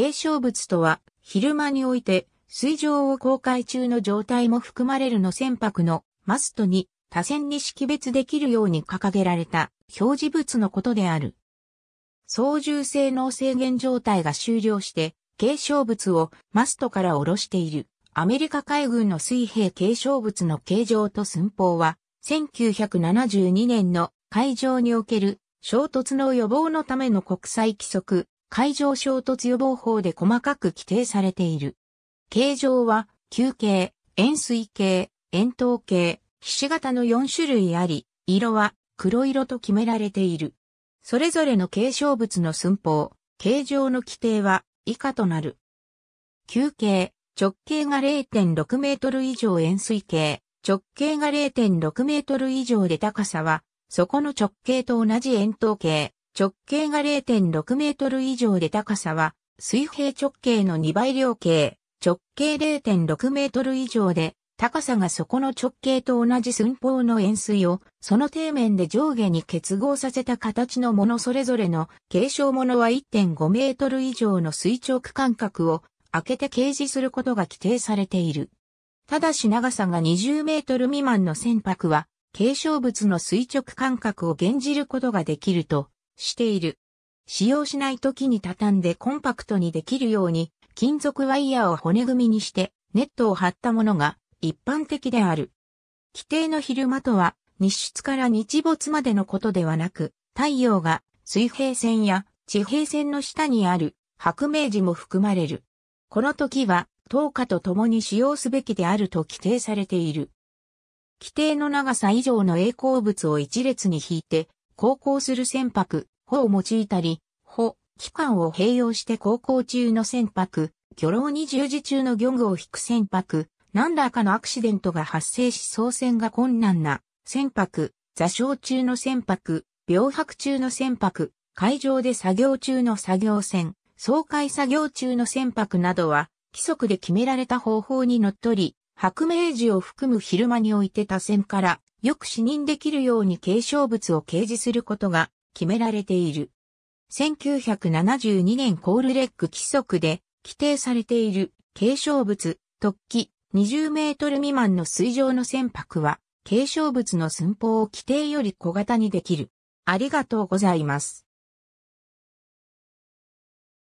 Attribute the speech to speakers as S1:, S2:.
S1: 継承物とは、昼間において、水上を航海中の状態も含まれるの船舶のマストに多線に識別できるように掲げられた表示物のことである。操縦性能制限状態が終了して、継承物をマストから下ろしているアメリカ海軍の水平継承物の形状と寸法は、1972年の海上における衝突の予防のための国際規則海上衝突予防法で細かく規定されている。形状は、球形、円錐形、円筒形、ひし形の4種類あり、色は黒色と決められている。それぞれの継承物の寸法、形状の規定は以下となる。球形、直径が0.6メートル以上円錐形、直径が0.6メートル以上で高さは、そこの直径と同じ円筒形、直径が0.6メートル以上で高さは水平直径の2倍量径、直径0.6メートル以上で高さがそこの直径と同じ寸法の円錐をその底面で上下に結合させた形のものそれぞれの継承ものは1.5メートル以上の垂直間隔を開けて掲示することが規定されている。ただし長さが20メートル未満の船舶は、継承物の垂直間隔を減じることができるとしている。使用しない時に畳んでコンパクトにできるように、金属ワイヤーを骨組みにしてネットを張ったものが一般的である。規定の昼間とは、日出から日没までのことではなく、太陽が水平線や地平線の下にある白明時も含まれる。この時は、灯火と共に使用すべきであると規定されている。規定の長さ以上の栄光物を一列に引いて、航行する船舶、帆を用いたり、帆、機関を併用して航行中の船舶、漁労に従事中の漁具を引く船舶、何らかのアクシデントが発生し操船が困難な船舶、座礁中の船舶、病泊中の船舶、海上で作業中の作業船、総海作業中の船舶などは、規則で決められた方法にのっとり、白明時を含む昼間において他船からよく視認できるように継承物を掲示することが決められている。1972年コールレック規則で規定されている継承物、突起20メートル未満の水上の船舶は継承物の寸法を規定より小型にできる。ありがとうございます。